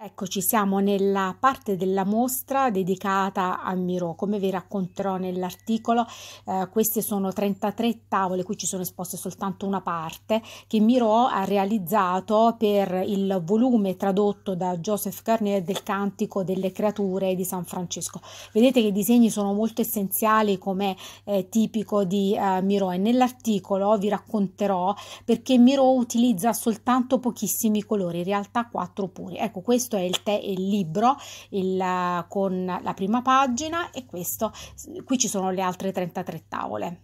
Eccoci, siamo nella parte della mostra dedicata a Miro. Come vi racconterò nell'articolo, eh, queste sono 33 tavole, qui ci sono esposte soltanto una parte, che Miro ha realizzato per il volume tradotto da Joseph Garnier del Cantico delle creature di San Francesco. Vedete che i disegni sono molto essenziali come eh, tipico di eh, Miro e nell'articolo vi racconterò perché Miro utilizza soltanto pochissimi colori, in realtà quattro puri. Ecco, questo questo è il, te- il libro il, con la prima pagina e questo, qui ci sono le altre 33 tavole.